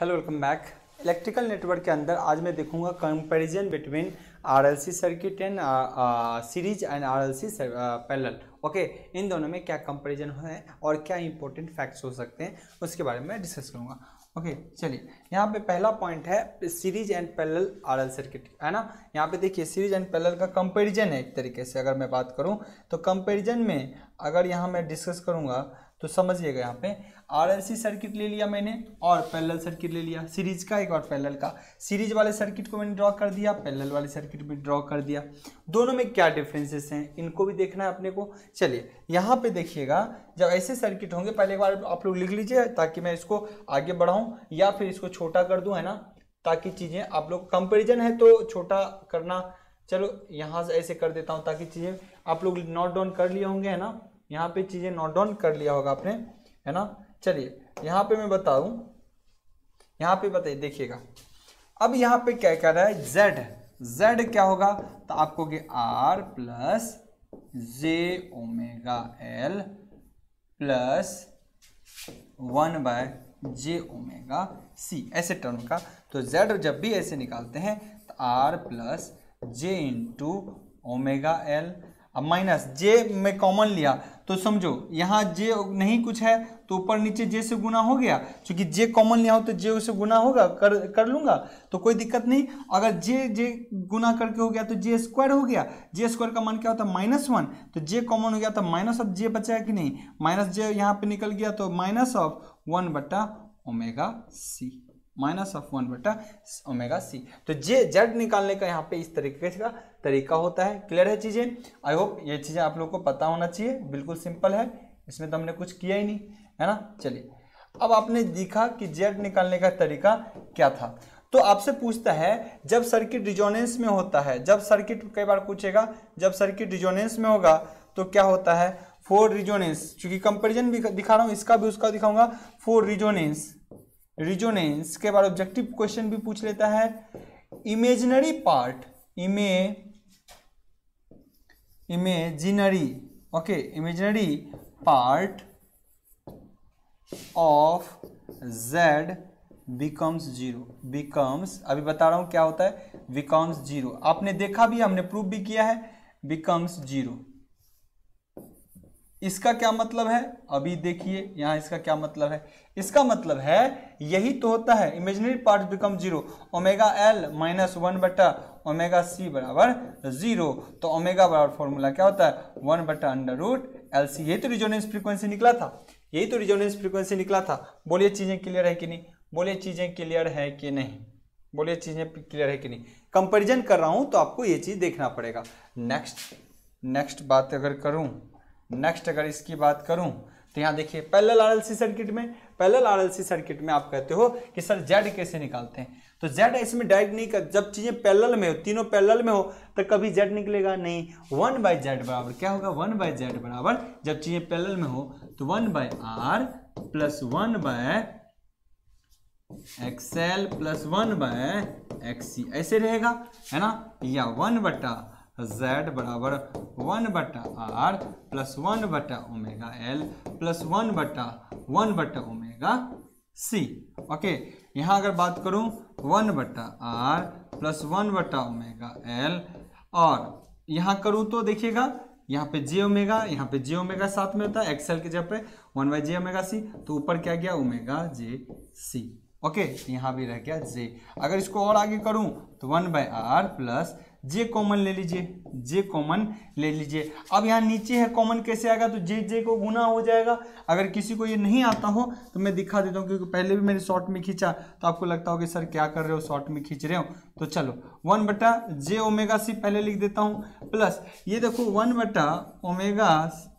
hello welcome back electrical network के अंदर आज मैं देखूंगा comparison between RLC circuit and series and RLC parallel okay इन दोनों में क्या कंपैरिजन है और क्या इंपॉर्टेंट फैक्ट्स हो सकते हैं उसके बारे में डिस्कस करूंगा ओके चलिए यहाँ पे पहला पॉइंट है series and parallel RL circuit है ना यहाँ पे देखिए सीरीज एंड पैरेलल का कंपैरिजन है एक तरीके से अगर मैं बात करूँ तो कंपैरिजन में अगर यहाँ मैं डिस्कस करूँगा तो समझिएगा यहाँ पे आरएलसी सर्किट ले लिया मैंने और पैरेलल सर्किट ले लिया सीरीज का एक और पैरेलल का सीरीज वाले सर्किट को मैंने ड्रॉ कर दिया पैरेलल वाले सर्किट भी ड्रॉ कर दिया दोनों में क्या डिफरेंसेस हैं इनको भी देखना है अपने को चलिए यहाँ पे देखिएगा जब ऐसे सर्किट होंगे पहले एक बार आप लोग लिख लीजिए ताकि मैं इसको आगे बढ़ाऊँ या फिर इसको छोटा कर दूँ है ना ताकि चीज़ें आप लोग कंपेरिजन है तो छोटा करना चलो यहाँ से ऐसे कर देता हूँ ताकि चीज़ें आप लोग नोट डाउन कर लिए होंगे है ना यहाँ पे चीज़ें नोट डाउन कर लिया होगा आपने है ना चलिए यहाँ पे मैं बताऊँ यहाँ पे बताइए देखिएगा अब यहाँ पे क्या कह रहा है जेड जेड क्या होगा तो आपको R plus j omega L plus one by j omega C ऐसे टर्म का तो जेड जब भी ऐसे निकालते हैं तो R plus j into omega L अब माइनस जे में कॉमन लिया तो समझो यहाँ जे नहीं कुछ है तो ऊपर नीचे जे से गुना हो गया क्योंकि जे कॉमन लिया हो तो जे उसे गुना होगा कर कर लूँगा तो कोई दिक्कत नहीं अगर जे जे गुना करके हो गया तो जे स्क्वायर हो गया जे स्क्वायर का मान क्या होता है माइनस वन तो जे कॉमन हो गया तो माइनस ऑफ जे बचा कि नहीं माइनस जे यहाँ पर निकल गया तो माइनस ऑफ वन बट्टा omega C minus of one बटा ओमेगा सी तो जे जेड निकालने का यहाँ पे इस तरीके का तरीका होता है क्लियर है चीज़ें आई होप ये चीज़ें आप लोग को पता होना चाहिए बिल्कुल सिंपल है इसमें तो हमने कुछ किया ही नहीं है ना चलिए अब आपने देखा कि जेड निकालने का तरीका क्या था तो आपसे पूछता है जब सर्किट रिजोनेंस में होता है जब सर्किट कई बार पूछेगा जब सर्किट रिजोनेंस में होगा तो क्या होता है फोर रिजोनेंस क्योंकि कंपेरिजन भी दिखा रहा हूँ इसका भी उसका दिखाऊंगा फोर रिजोनेंस रिजोनेंस के बाद ऑब्जेक्टिव क्वेश्चन भी पूछ लेता है इमेजनरी पार्ट इमे imaginary okay imaginary part of Z becomes zero becomes अभी बता रहा हूं क्या होता है बिकम्स जीरो आपने देखा भी हमने प्रूव भी किया है बिकम्स जीरो इसका क्या मतलब है अभी देखिए यहां इसका क्या मतलब है इसका मतलब है यही तो होता है imaginary part become zero omega L minus one बटा ओमेगा सी बराबर जीरो तो ओमेगा बराबर फॉर्मूला क्या होता है वन बटा अंडर रूट एल सी यही तो रिजोनेंस फ्रीक्वेंसी निकला था यही तो रिजोनेंस फ्रीक्वेंसी निकला था बोलिए चीज़ें क्लियर है कि नहीं बोलिए चीज़ें क्लियर है कि नहीं बोलिए चीज़ें क्लियर है कि नहीं कंपेरिजन कर रहा हूं तो आपको ये चीज़ देखना पड़ेगा नेक्स्ट नेक्स्ट बात अगर करूं नेक्स्ट अगर इसकी बात करूं तो यहां देखिए पैरेलल आरएलसी सर्किट में पैरेलल आरएलसी सर्किट में आप कहते हो कि सर जेड कैसे निकालते हैं तो जेड इसमें डायरेक्ट नहीं कर जब चीज़ें पैरेलल में हो तीनों पैरेलल में हो तो कभी जेड निकलेगा नहीं वन बाय जेड बराबर क्या होगा वन बाय जेड बराबर जब चीज़ें पैरेलल में हो तो one by R plus one by XL plus one by XC ऐसे रहेगा है ना या वन बटा z बराबर वन बटा आर प्लस वन बटा ओमेगा एल प्लस वन बटा वन बटा ओमेगा सी ओके यहाँ अगर बात करूँ वन बटा आर प्लस वन बटा ओमेगा एल और यहाँ करूँ तो देखिएगा यहाँ पे जे ओमेगा यहाँ पे जे ओमेगा साथ में होता है एक्सएल के जगह पे one by j omega C तो ऊपर क्या गया ओमेगा जे सी ओके यहाँ भी रह गया जे अगर इसको और आगे करूँ तो one by R plus j common ले लीजिए जे कॉमन ले लीजिए अब यहाँ नीचे है कॉमन कैसे आएगा तो जे जे को गुना हो जाएगा अगर किसी को ये नहीं आता हो तो मैं दिखा देता हूँ क्योंकि पहले भी मैंने शॉर्ट में खींचा तो आपको लगता हो कि सर क्या कर रहे हो शॉर्ट में खींच रहे हो तो चलो वन बटा जे ओमेगा सी पहले लिख देता हूँ प्लस ये देखो वन बटा ओमेगा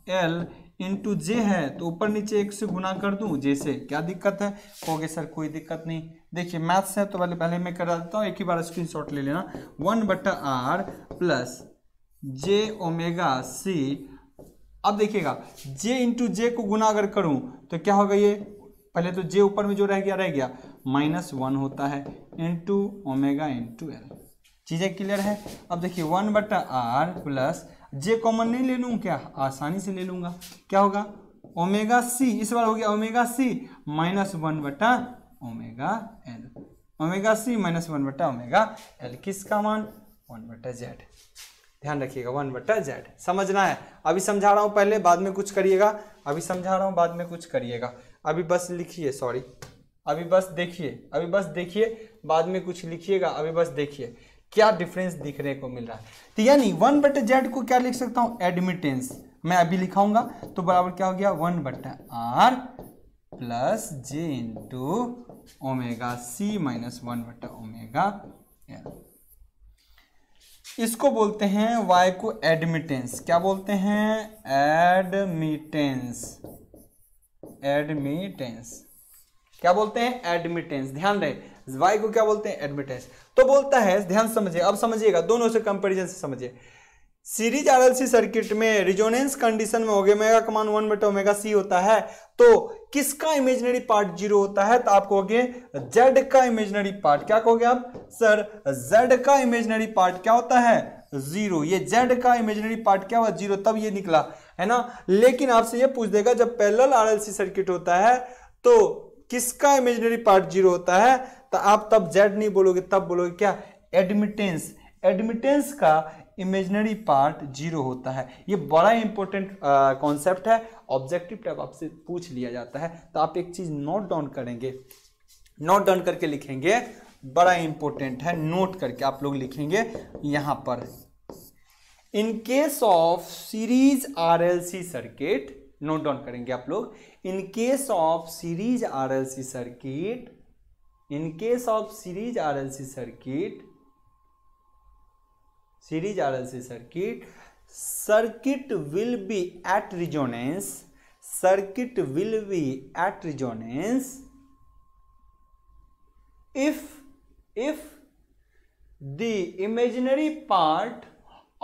एल इंटू जे है तो ऊपर नीचे एक से गुना कर दूं जे से क्या दिक्कत है ओके सर कोई दिक्कत नहीं देखिए मैथ्स है तो पहले पहले मैं करा देता हूँ एक ही बार स्क्रीनशॉट ले लेना वन बटा R plus j omega C अब देखिएगा जे इंटू जे को गुना अगर करूं तो क्या होगा ये पहले तो जे ऊपर में जो रह गया रह गया माइनस वन होता है इंटू ओमेगा इंटू एल चीज़ें क्लियर है अब देखिए वन बटा आर प्लस जे कॉमन नहीं ले लूँ क्या आसानी से ले लूँगा क्या होगा ओमेगा सी इस बार हो गया ओमेगा सी माइनस वन बटा omega L omega C minus one बटा ओमेगा एल किसका मान वन बटा जेड ध्यान रखिएगा वन बटा जेड समझना है अभी समझा रहा हूँ पहले बाद में कुछ करिएगा अभी समझा रहा हूँ बाद में कुछ करिएगा अभी बस लिखिए सॉरी अभी बस देखिए अभी बस देखिए बाद में कुछ लिखिएगा अभी बस देखिए क्या डिफरेंस दिखने को मिल रहा है तो यानी वन बटे जेड को क्या लिख सकता हूं एडमिटेंस मैं अभी लिखाऊंगा तो बराबर क्या हो गया वन बटे R plus j into omega C minus one बटे ओमेगा इसको बोलते हैं वाई को एडमिटेंस क्या बोलते हैं एडमिटेंस एडमिटेंस क्या बोलते हैं एडमिटेंस ध्यान रहे y को क्या बोलते हैं एडमिटेंस तो बोलता है ध्यान समझिए अब समझिएगा दोनों से कंपेरिजन से समझिए सीरीज आरएलसी सर्किट में रिजोनेंस कंडीशन में मेगा कमान वन बटे ओमेगा सी होता है तो किसका इमेजिनरी पार्ट जीरो होता है तो आप कहोगे जेड का इमेजिनरी पार्ट क्या कहोगे आप सर जेड का इमेजिनरी पार्ट क्या होता है जीरो ये जेड का इमेजिनरी पार्ट क्या हुआ जीरो तब ये निकला है ना लेकिन आपसे ये पूछ देगा जब पैरेलल आरएलसी सर्किट होता है तो किसका इमेजिनरी पार्ट जीरो होता है तो आप तब जेड नहीं बोलोगे तब बोलोगे क्या एडमिटेंस एडमिटेंस का इमेजनरी पार्ट जीरो होता है ये बड़ा इंपॉर्टेंट कॉन्सेप्ट है ऑब्जेक्टिव टाइप आपसे पूछ लिया जाता है तो आप एक चीज़ नोट डाउन करेंगे नोट डाउन करके लिखेंगे बड़ा इंपॉर्टेंट है नोट करके आप लोग लिखेंगे यहां पर in case of series R L C circuit note down करेंगे आप लोग in case of series R L C circuit in case of series R L C circuit series R L C circuit circuit will be at resonance circuit will be at resonance if if the imaginary part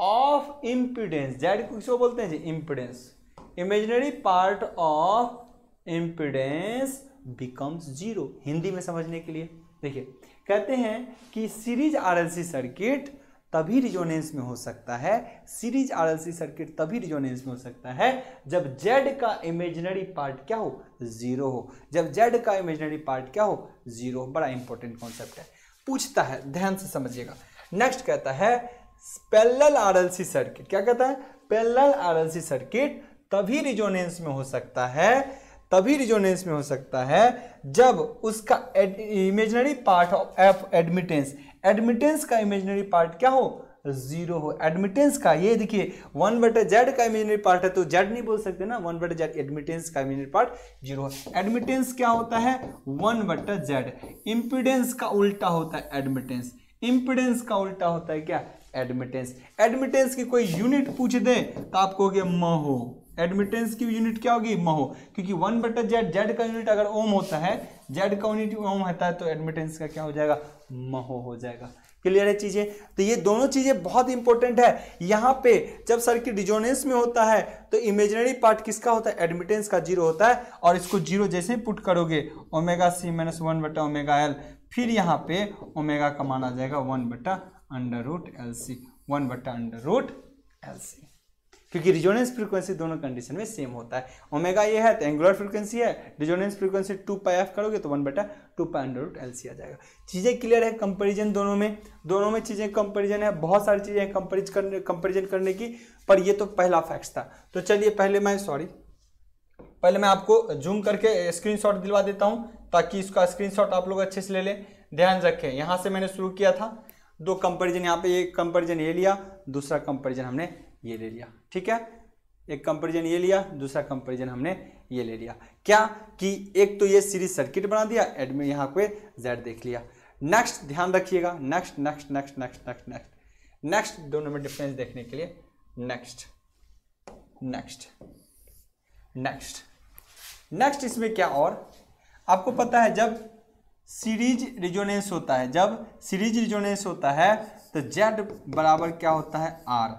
of impedance Z को बोलते हैं जी impedance imaginary part of impedance becomes zero Hindi में समझने के लिए देखिए कहते हैं कि सीरीज आरएलसी सर्किट तभी रिजोनेंस में हो सकता है सीरीज आरएलसी सर्किट तभी रिजोनेंस में हो सकता है जब जेड का इमेजिनरी पार्ट क्या हो जीरो हो जब जेड का इमेजिनरी पार्ट क्या हो जीरो बड़ा इंपॉर्टेंट कॉन्सेप्ट है पूछता है ध्यान से समझिएगा नेक्स्ट कहता है पैरेलल आरएलसी सर्किट क्या कहता है पैरेलल आरएलसी सर्किट तभी रिजोनेंस में हो सकता है तभी रिजोनेंस में हो सकता है जब उसका imaginary part of F admittance admittance का इमेजनरी पार्ट क्या हो जीरो हो एडमिटेंस का ये देखिए वन बटे जेड का इमेजनरी पार्ट है तो जेड नहीं बोल सकते ना वन बटे जेड एडमिटेंस का इमेजनरी पार्ट जीरो एडमिटेंस क्या होता है वन बटे जेड इम्पिडेंस का उल्टा होता है एडमिटेंस इंपिडेंस का उल्टा होता है क्या एडमिटेंस एडमिटेंस की कोई यूनिट पूछ दे तो आप कहोगे म हो एडमिटेंस की यूनिट क्या होगी महो क्योंकि वन बटा जेड जेड का यूनिट अगर ओम होता है जेड का यूनिट ओम होता है तो एडमिटेंस का क्या हो जाएगा महो हो जाएगा क्लियर है चीजें तो ये दोनों चीजें बहुत इंपॉर्टेंट है यहाँ पे जब सर्किट डिजोनेंस में होता है तो इमेजनरी पार्ट किसका होता है एडमिटेंस का जीरो होता है और इसको जीरो जैसे ही पुट करोगे ओमेगा सी माइनस वन बटा ओमेगा एल फिर यहाँ पे ओमेगा का माना जाएगा वन बटा under root L C one बटा अंडर रूट एल सी क्योंकि रिजोनेंस फ्रीक्वेंसी दोनों कंडीशन में सेम होता है ओमेगा ये है तो एंगुलर फ्रीक्वेंसी है resonance frequency two pi F करोगे तो वन बेटा two pi under root L C आ जाएगा चीज़ें क्लियर है कंपेरिजन दोनों में दोनों में चीज़ें कंपेरिजन है बहुत सारी चीज़ें हैं कंपेरिज करने कंपेरिजन करने की पर ये तो पहला फैक्ट था तो चलिए पहले मैं सॉरी पहले मैं आपको जूम करके शॉट दिलवा देता हूँ ताकि इसका शॉट आप लोग अच्छे से ले लें ध्यान रखें यहाँ से मैंने शुरू किया था दो कंपेरिजन यहाँ पे एक कंपेरिजन ये लिया दूसरा कंपेरिजन हमने ये ले लिया ठीक है एक कंपेरिजन ये लिया दूसरा कंपेरिजन हमने ये ले लिया क्या कि एक तो ये सीरीज सर्किट बना दिया एडमिन यहाँ पे जेड देख लिया नेक्स्ट ध्यान रखिएगा next next next next next next next दोनों में डिफरेंस देखने के लिए नेक्स्ट नेक्स्ट नेक्स्ट नेक्स्ट इसमें क्या और आपको पता है जब सीरीज रिजोनेंस होता है जब सीरीज रिजोनेंस होता है तो जेड बराबर क्या होता है आर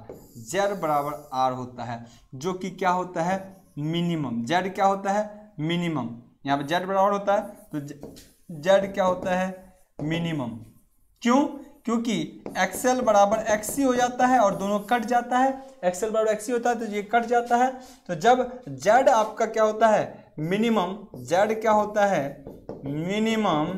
जेड बराबर आर होता है जो कि क्या होता है मिनिमम जेड क्या होता है मिनिमम यहाँ पर जेड बराबर होता है तो जेड क्या होता है मिनिमम क्यों क्योंकि एक्सएल बराबर एक्सी हो जाता है और दोनों कट जाता है एक्सएल बराबर एक्सी होता है तो ये कट जाता है तो जब जेड आपका क्या होता है मिनिमम जेड क्या होता है मिनिमम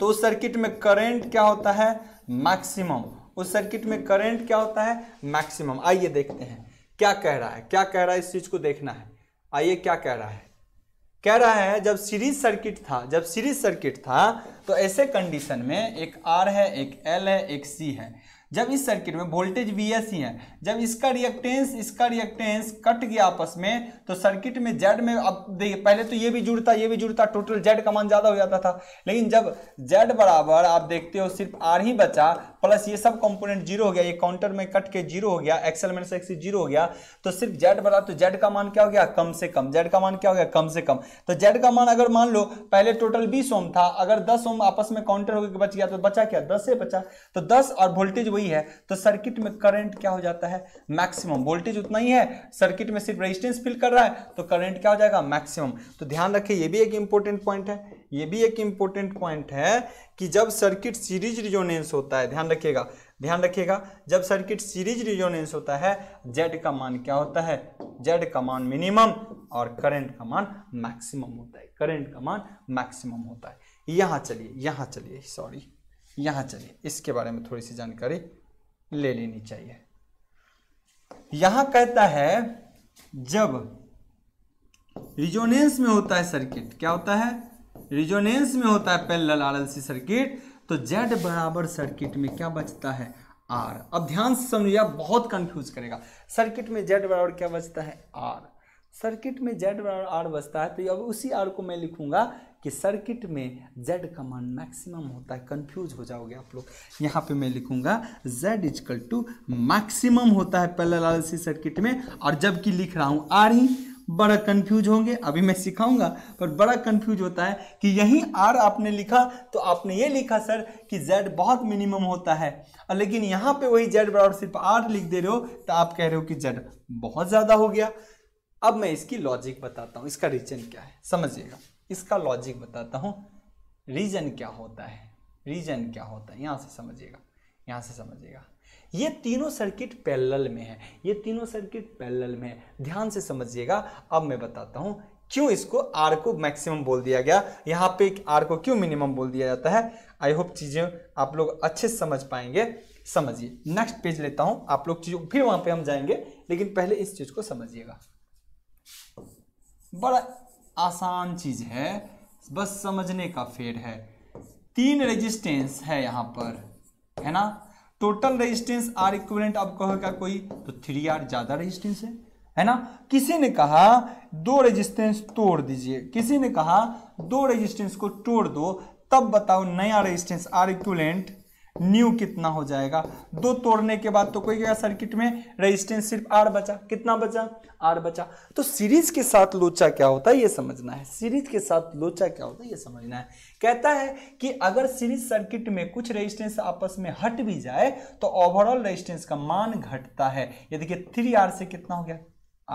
तो उस सर्किट में करंट क्या होता है मैक्सिमम उस सर्किट में करंट क्या होता है मैक्सिमम आइए देखते हैं क्या कह रहा है क्या कह रहा है इस चीज को देखना है आइए क्या कह रहा है कह रहा है जब सीरीज सर्किट था जब सीरीज सर्किट था तो ऐसे कंडीशन में एक आर है एक एल है एक सी है जब इस सर्किट में वोल्टेज वी एस ही है जब इसका रिएक्टेंस इसका रिएक्टेंस कट गया आपस में तो सर्किट में जेड में अब देखिए पहले तो ये भी जुड़ता ये भी जुड़ता टोटल जेड का मान ज़्यादा हो जाता था लेकिन जब जेड बराबर आप देखते हो सिर्फ आर ही बचा प्लस ये सब कंपोनेंट जीरो हो गया ये काउंटर में कट के जीरो हो गया एक्सएल माइनस से जीरो हो गया तो सिर्फ जेड बड़ा तो जेड का मान क्या हो गया कम से कम जेड का मान क्या हो गया कम से कम तो जेड का मान अगर मान लो पहले टोटल बीस ओम था अगर दस ओम आपस में काउंटर होकर बच गया तो बचा क्या दस से बचा तो दस और वोल्टेज हुई है तो सर्किट में करंट क्या हो जाता है मैक्सिमम वोल्टेज उतना ही है सर्किट में सिर्फ रेजिस्टेंस फिल कर रहा है तो करंट क्या हो जाएगा मैक्सिमम तो ध्यान रखें ये भी एक इंपॉर्टेंट पॉइंट है ये भी एक इंपॉर्टेंट पॉइंट है कि जब सर्किट सीरीज रिजोनेंस होता है ध्यान रखिएगा ध्यान रखिएगा जब सर्किट सीरीज रिजोनेंस होता है जेड का मान क्या होता है जेड का मान मिनिमम और करंट का मान मैक्सिमम होता है करंट का मान मैक्सिमम होता है यहां चलिए यहां चलिए सॉरी यहाँ चले इसके बारे में थोड़ी सी जानकारी ले लेनी चाहिए यहां कहता है जब रिजोनेंस में होता है सर्किट क्या होता है रिजोनेंस में होता है पैरेलल आरएलसी सर्किट तो जेड बराबर सर्किट में क्या बचता है आर अब ध्यान से समझिए बहुत कंफ्यूज करेगा सर्किट में जेड बराबर क्या बचता है आर सर्किट में जेड बराबर आर बचता है तो अब उसी आर को मैं लिखूंगा कि सर्किट में z का मान मैक्सिमम होता है कंफ्यूज हो जाओगे आप लोग यहाँ पे मैं लिखूंगा z इजकल टू मैक्सिमम होता है सी सर्किट में और जबकि लिख रहा हूँ आर ही बड़ा कंफ्यूज होंगे अभी मैं सिखाऊंगा पर बड़ा कंफ्यूज होता है कि यही आर आपने लिखा तो आपने ये लिखा सर कि जेड बहुत मिनिमम होता है और लेकिन यहाँ पे वही जेड बराबर सिर्फ आर लिख दे रहे हो तो आप कह रहे हो कि जेड बहुत ज़्यादा हो गया अब मैं इसकी लॉजिक बताता हूँ इसका रीजन क्या है समझिएगा इसका लॉजिक बताता हूँ रीजन क्या होता है रीजन क्या होता है यहाँ से समझिएगा यहाँ से समझिएगा ये तीनों सर्किट पैरेलल में है ये तीनों सर्किट पैरेलल में है ध्यान से समझिएगा अब मैं बताता हूँ क्यों इसको आर को मैक्सिमम बोल दिया गया यहाँ पे आर को क्यों मिनिमम बोल दिया जाता है आई होप चीज़ें आप लोग अच्छे से समझ पाएंगे समझिए नेक्स्ट पेज लेता हूँ आप लोग चीज़ों फिर वहाँ पे हम जाएंगे लेकिन पहले इस चीज़ को समझिएगा बड़ा आसान चीज़ है बस समझने का फेर है तीन रेजिस्टेंस है यहाँ पर है ना टोटल रेजिस्टेंस आर इक्विवेलेंट अब कहेगा कोई तो थ्री आर ज़्यादा रेजिस्टेंस है है ना किसी ने कहा दो रेजिस्टेंस तोड़ दीजिए किसी ने कहा दो रेजिस्टेंस को तोड़ दो तब बताओ नया रेजिस्टेंस आर इक्विवेलेंट न्यू कितना हो जाएगा दो तोड़ने के बाद तो कोई गया सर्किट में रेजिस्टेंस सिर्फ आर बचा कितना बचा आर बचा तो सीरीज के साथ लोचा क्या होता है ये समझना है सीरीज के साथ लोचा क्या होता है ये समझना है कहता है कि अगर सीरीज सर्किट में कुछ रेजिस्टेंस आपस में हट भी जाए तो ओवरऑल रेजिस्टेंस का मान घटता है ये देखिए थ्री आर से कितना हो गया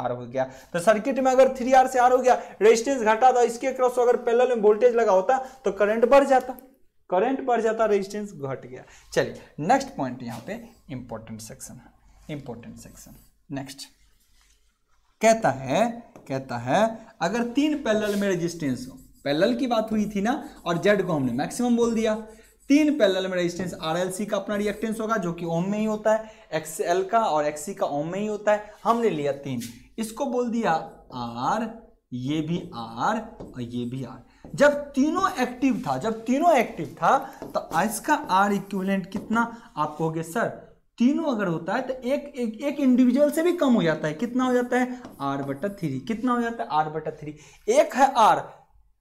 आर हो गया तो सर्किट में अगर थ्री आर से आर हो गया रेजिस्टेंस घटा था तो इसके क्रॉस अगर पैरेलल में वोल्टेज लगा होता तो करंट बढ़ जाता करंट बढ़ जाता रेजिस्टेंस घट गया चलिए नेक्स्ट पॉइंट यहाँ पे इंपॉर्टेंट सेक्शन है इंपॉर्टेंट सेक्शन नेक्स्ट कहता है कहता है अगर तीन पैरेलल में रेजिस्टेंस हो पैरेलल की बात हुई थी ना और जेड को हमने मैक्सिमम बोल दिया तीन पैरेलल में रेजिस्टेंस आरएलसी का अपना रिएक्टेंस होगा जो कि ओम में ही होता है एक्सएल का और एक्ससी का ओम में ही होता है हमने लिया तीन इसको बोल दिया आर ये भी आर और ये भी आर जब तीनों एक्टिव था जब तीनों एक्टिव था तो इसका आर इक्विवेलेंट कितना आप कहोगे सर तीनों अगर होता है तो एक एक, एक इंडिविजुअल से भी कम हो जाता है कितना हो जाता है आर बटा थ्री कितना हो जाता है आर बटा थ्री एक है आर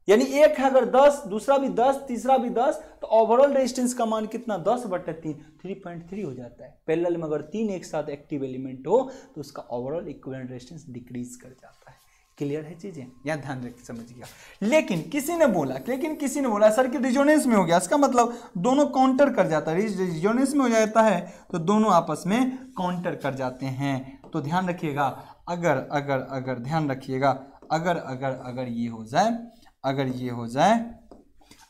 यानी एक है अगर दस दूसरा भी दस तीसरा भी दस तो ओवरऑल रेजिस्टेंस का मान कितना दस बटे तीन थ्री पॉइंट थ्री हो जाता है पैरेलल में अगर तीन एक साथ एक्टिव एलिमेंट हो तो उसका ओवरऑल इक्विवेलेंट रेजिस्टेंस डिक्रीज कर जाता है क्लियर है चीजें यहाँ ध्यान रख समझ गया लेकिन किसी ने बोला लेकिन किसी ने बोला सर कि रिजोनेंस में हो गया इसका मतलब दोनों काउंटर कर जाता है रिजोनेंस में हो जाता है तो दोनों आपस में काउंटर कर जाते हैं तो ध्यान रखिएगा अगर अगर अगर ध्यान रखिएगा अगर अगर अगर ये हो जाए अगर ये हो जाए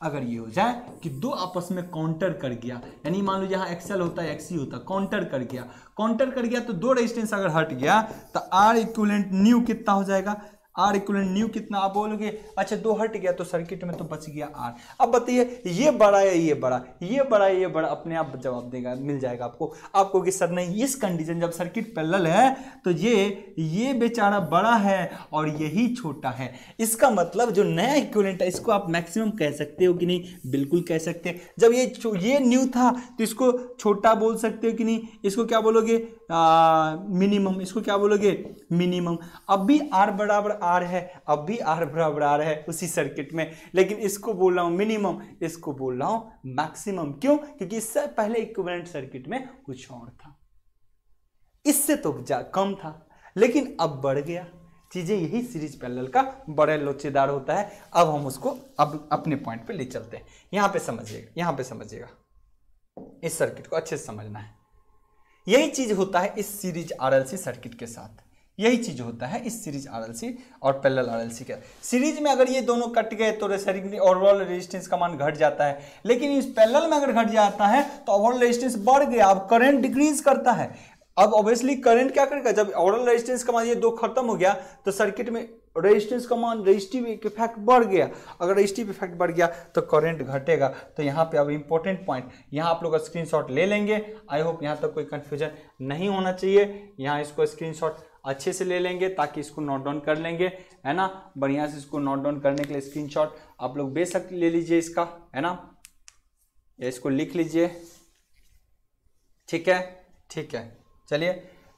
अगर ये हो जाए कि दो आपस में काउंटर कर गया यानी मान लो यहाँ एक्सएल होता है एक्सी होता है काउंटर कर गया काउंटर कर गया तो दो रेजिस्टेंस अगर हट गया तो आर इक्वलेंट न्यू कितना हो जाएगा आर इक्वल न्यू कितना आप बोलोगे अच्छा दो हट गया तो सर्किट में तो बच गया आर अब बताइए ये बड़ा या ये बड़ा ये बड़ा ये बड़ा अपने आप जवाब देगा मिल जाएगा आपको आपको कि सर नहीं इस कंडीशन जब सर्किट पैरल है तो ये ये बेचारा बड़ा है और यही छोटा है इसका मतलब जो नया इक्वलेंट है इसको आप मैक्सिमम कह सकते हो कि नहीं बिल्कुल कह सकते हैं जब ये ये न्यू था तो इसको छोटा बोल सकते हो कि नहीं इसको क्या बोलोगे मिनिमम इसको क्या बोलोगे मिनिमम अब भी आर बराबर आर है अब भी आर बराबर आर है उसी सर्किट में लेकिन इसको बोल रहा हूँ मिनिमम इसको बोल रहा हूँ मैक्सिमम क्यों क्योंकि इससे पहले इक्विवेलेंट सर्किट में कुछ और था इससे तो कम था लेकिन अब बढ़ गया चीज़ें यही सीरीज पैरेलल का बड़े लोचेदार होता है अब हम उसको अब अपने पॉइंट पे ले चलते हैं यहां पे समझिएगा यहां पे समझिएगा इस सर्किट को अच्छे से समझना है यही चीज़ होता है इस सीरीज आरएलसी सर्किट के साथ यही चीज होता है इस सीरीज आरएलसी और पैरेलल आरएलसी का सीरीज में अगर ये दोनों कट गए तो ओवरऑल रेजिस्टेंस का मान घट जाता है लेकिन इस पैरेलल में अगर घट जाता है तो ओवरऑल रेजिस्टेंस बढ़ गया अब करंट डिक्रीज करता है अब ऑब्वियसली करंट क्या करेगा जब ओवरऑल रेजिस्टेंस का मान ये दो खत्म हो गया तो सर्किट में रेजिस्टेंस का मान रेजिस्टिव इफेक्ट बढ़ गया अगर रेजिस्टिव इफेक्ट बढ़ गया तो करंट घटेगा तो यहाँ पे अब इंपॉर्टेंट पॉइंट यहाँ आप लोग स्क्रीनशॉट ले लेंगे आई होप यहाँ तक तो कोई कन्फ्यूजन नहीं होना चाहिए यहाँ इसको स्क्रीनशॉट अच्छे से ले लेंगे ताकि इसको नोट डाउन कर लेंगे है ना बढ़िया से इसको नोट डाउन करने के लिए स्क्रीनशॉट आप लोग बेशक ले लीजिए इसका है ना या इसको लिख लीजिए ठीक है ठीक है चलिए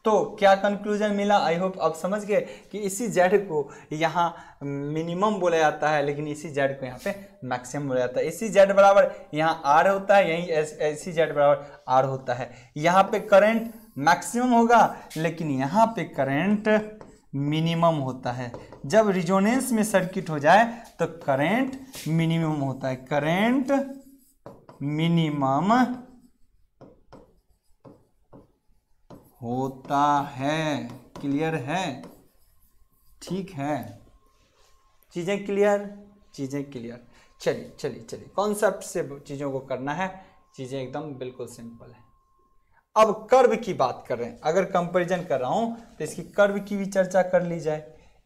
तो क्या कंक्लूजन मिला आई होप आप समझ गए कि इसी जेड को यहाँ मिनिमम बोला जाता है लेकिन इसी जेड को यहाँ पे मैक्सिमम बोला जाता है इसी जेड बराबर यहाँ आर होता है यहीं इसी जेड बराबर आर होता है यहाँ पे करंट मैक्सिमम होगा लेकिन यहाँ पे करंट मिनिमम होता है जब रिजोनेंस में सर्किट हो जाए तो करंट मिनिमम होता है करंट मिनिमम होता है क्लियर है ठीक है चीज़ें क्लियर चीज़ें क्लियर चलिए चलिए चलिए कॉन्सेप्ट से चीज़ों को करना है चीज़ें एकदम बिल्कुल सिंपल है अब कर्व की बात कर रहे हैं अगर कंपेरिजन कर रहा हूँ तो इसकी कर्व की भी चर्चा कर ली जाए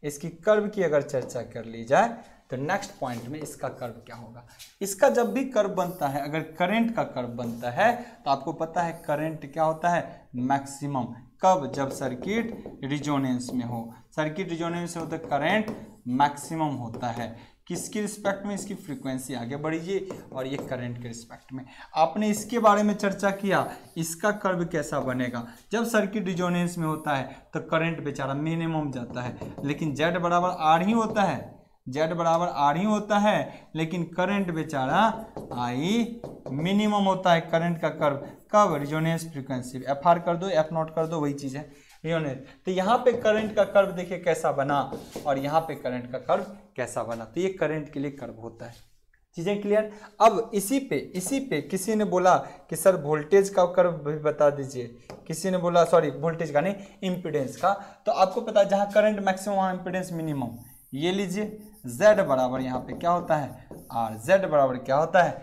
इसकी कर्व की अगर चर्चा कर ली जाए तो नेक्स्ट पॉइंट में इसका कर्व क्या होगा इसका जब भी कर्व बनता है अगर करंट का कर्व बनता है तो आपको पता है करंट क्या होता है मैक्सिमम कब जब सर्किट रिजोनेंस में हो सर्किट रिजोनेंस में हो तो करंट मैक्सिमम होता है किसकी रिस्पेक्ट में इसकी फ्रीक्वेंसी आगे बढ़ीजिए और ये करंट के रिस्पेक्ट में आपने इसके बारे में चर्चा किया इसका कर्व कैसा बनेगा जब सर्किट डिजोनेंस में होता है तो करंट बेचारा मिनिमम जाता है लेकिन जेड बराबर आर ही होता है जेड बराबर आर ही होता है लेकिन करंट बेचारा आई मिनिमम होता है करंट का कर्व कब रिजोनेंस फ्रिक्वेंसी एफ आर कर दो एफ नॉट कर दो वही चीज़ है यूनिट तो यहाँ पे करंट का कर्व देखिए कैसा बना और यहाँ पे करंट का कर्व कैसा बना तो ये करंट के लिए कर्व होता है चीज़ें क्लियर अब इसी पे इसी पे किसी ने बोला कि सर वोल्टेज का कर्व भी बता दीजिए किसी ने बोला सॉरी वोल्टेज का नहीं इम्पिडेंस का तो आपको पता है जहाँ करंट मैक्सिमम वहाँ इम्पिडेंस मिनिमम ये लीजिए जेड बराबर यहाँ पे क्या होता है R जेड बराबर क्या होता है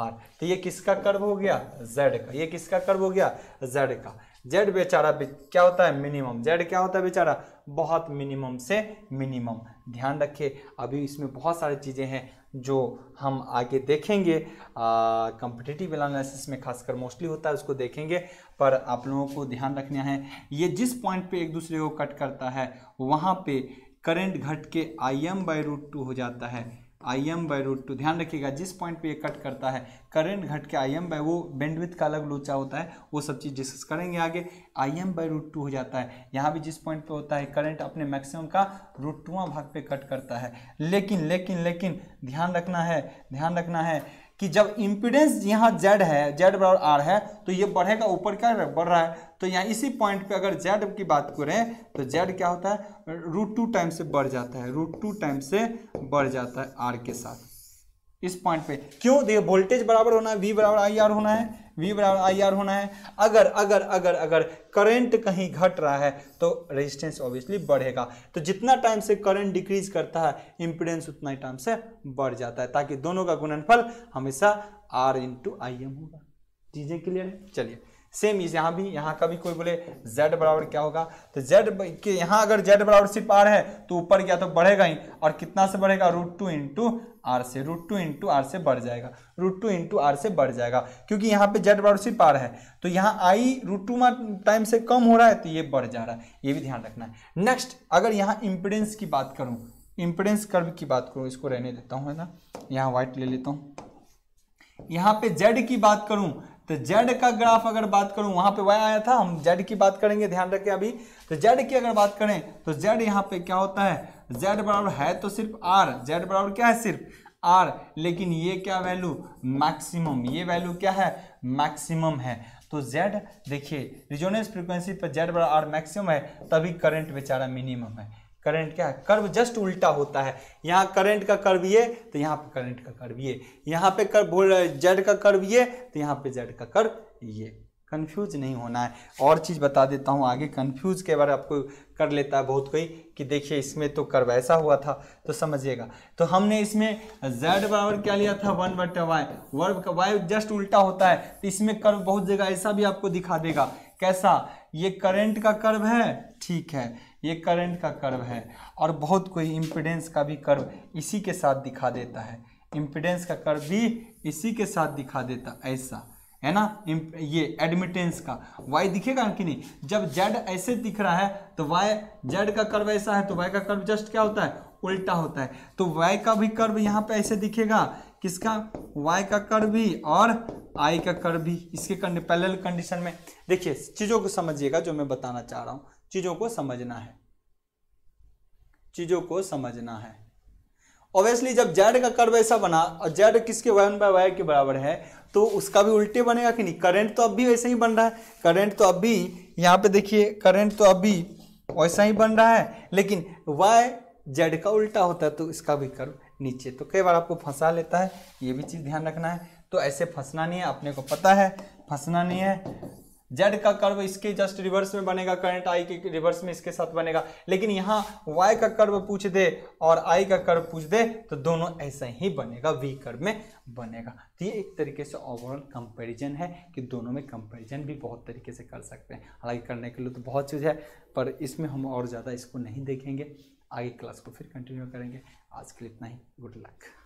आर तो ये किसका कर्व हो गया जेड का ये किसका कर्व हो गया जेड का जेड बेचारा क्या होता है मिनिमम जेड क्या होता है बेचारा बहुत मिनिमम से मिनिमम ध्यान रखिए अभी इसमें बहुत सारी चीज़ें हैं जो हम आगे देखेंगे कंपिटेटिव एनालिसिस में खासकर मोस्टली होता है उसको देखेंगे पर आप लोगों को ध्यान रखना है ये जिस पॉइंट पे एक दूसरे को कट करता है वहाँ पे करंट घट के I M by root two हो जाता है I M by root two ध्यान रखिएगा जिस पॉइंट पे ये कट करता है करंट घट के आई एम बाई वो बेंडविथ का अलग लोचा होता है वो सब चीज़ डिस्कस करेंगे आगे I M by root two हो जाता है यहाँ भी जिस पॉइंट पे होता है करंट अपने मैक्सिमम का रूट टूवा भाग पे कट करता है लेकिन लेकिन लेकिन ध्यान रखना है ध्यान रखना है कि जब इम्पिडेंस यहाँ जेड है जेड बराबर आर है तो ये बढ़ेगा ऊपर क्या बढ़ रहा है तो यहाँ इसी पॉइंट पे अगर जेड की बात करें तो जेड क्या होता है रूट टू टाइम से बढ़ जाता है रूट टू टाइम से बढ़ जाता है आर के साथ इस पॉइंट पे क्यों देखिए वोल्टेज बराबर होना है वी बराबर आई आर होना है वी बराबर आई आर होना है अगर अगर अगर अगर करंट कहीं घट रहा है तो रेजिस्टेंस ऑब्वियसली बढ़ेगा तो जितना टाइम से करंट डिक्रीज करता है इम्पिडेंस उतना ही टाइम से बढ़ जाता है ताकि दोनों का गुणनफल हमेशा आर इंटू आई एम होगा चीज़ें क्लियर है चलिए सेम इस यहाँ भी यहाँ का भी कोई बोले z बराबर क्या होगा तो z के यहाँ अगर z बराबर सिर्फ r है तो ऊपर गया तो बढ़ेगा ही और कितना से बढ़ेगा रूट टू इंटू आर से रूट टू इंटू आर से बढ़ जाएगा रूट टू इंटू आर से बढ़ जाएगा क्योंकि यहाँ पे जेड बराबर सिर्फ आर है तो यहाँ आई रूट टू टाइम से कम हो रहा है तो ये बढ़ जा रहा है ये भी ध्यान रखना है नेक्स्ट अगर यहाँ इम्पिडेंस की बात करूँ इम्पिडेंस कर्व की बात करूँ इसको रहने देता हूँ है ना यहाँ व्हाइट ले लेता हूँ यहाँ पे जेड की बात करूँ तो जेड का ग्राफ अगर बात करूं वहां पे वाई आया था हम जेड की बात करेंगे ध्यान रखें अभी तो जेड की अगर बात करें तो जेड यहाँ पे क्या होता है जेड बराबर है तो सिर्फ आर जेड बराबर क्या है सिर्फ आर लेकिन ये क्या वैल्यू मैक्सिमम ये वैल्यू क्या है मैक्सिमम है तो जेड देखिए रिजोनेंस फ्रीक्वेंसी पर जेड बड़ा आर मैक्सिमम है तभी करंट बेचारा मिनिमम है करंट क्या है कर्व जस्ट उल्टा होता है यहाँ करंट का कर्व ये तो यहाँ पे करंट का कर्व ये यहाँ पे कर जेड का कर्व ये तो यहाँ पे जेड का कर्व ये कंफ्यूज नहीं होना है और चीज़ बता देता हूँ आगे कंफ्यूज के बारे आपको कर लेता है बहुत कोई कि देखिए इसमें तो कर्व ऐसा हुआ था तो समझिएगा तो हमने इसमें जेड बराबर क्या लिया था वन बटे वाई वर्ब का वाई जस्ट उल्टा होता है तो इसमें कर्व बहुत जगह ऐसा भी आपको दिखा देगा कैसा ये करंट का कर्व है ठीक है ये करंट का कर्व है और बहुत कोई इम्पिडेंस का भी कर्व इसी के साथ दिखा देता है इम्पिडेंस का कर्व भी इसी के साथ दिखा देता ऐसा है ना ये एडमिटेंस का वाई दिखेगा कि नहीं जब जेड ऐसे दिख रहा है तो वाई जेड का कर्व ऐसा है तो वाई का कर्व जस्ट क्या होता है उल्टा होता है तो वाई का भी कर्व यहाँ पे ऐसे दिखेगा किसका वाई का कर्व भी और आई का कर्व भी इसके कंड पैरेलल कंडीशन में देखिए चीज़ों को समझिएगा जो मैं बताना चाह रहा हूँ चीज़ों को समझना है चीज़ों को समझना है ऑब्वियसली जब जेड का कर्व ऐसा बना और जेड किसके वन बाय वाई के बराबर है तो उसका भी उल्टे बनेगा कि नहीं करंट तो अब भी वैसे ही बन रहा है करंट तो अभी यहाँ पे देखिए करंट तो अभी वैसा ही बन रहा है लेकिन वाई जेड का उल्टा होता है तो इसका भी कर्व नीचे तो कई बार आपको फंसा लेता है ये भी चीज़ ध्यान रखना है तो ऐसे फंसना नहीं है अपने को पता है फंसना नहीं है जेड का कर्व इसके जस्ट रिवर्स में बनेगा करंट आई के रिवर्स में इसके साथ बनेगा लेकिन यहाँ वाई का कर्व पूछ दे और आई का कर्व पूछ दे तो दोनों ऐसा ही बनेगा वी कर्व में बनेगा तो ये एक तरीके से ओवरऑल कंपैरिजन है कि दोनों में कंपैरिजन भी बहुत तरीके से कर सकते हैं हालांकि करने के लिए तो बहुत चीज़ है पर इसमें हम और ज़्यादा इसको नहीं देखेंगे आगे क्लास को फिर कंटिन्यू करेंगे आज के लिए इतना ही गुड लक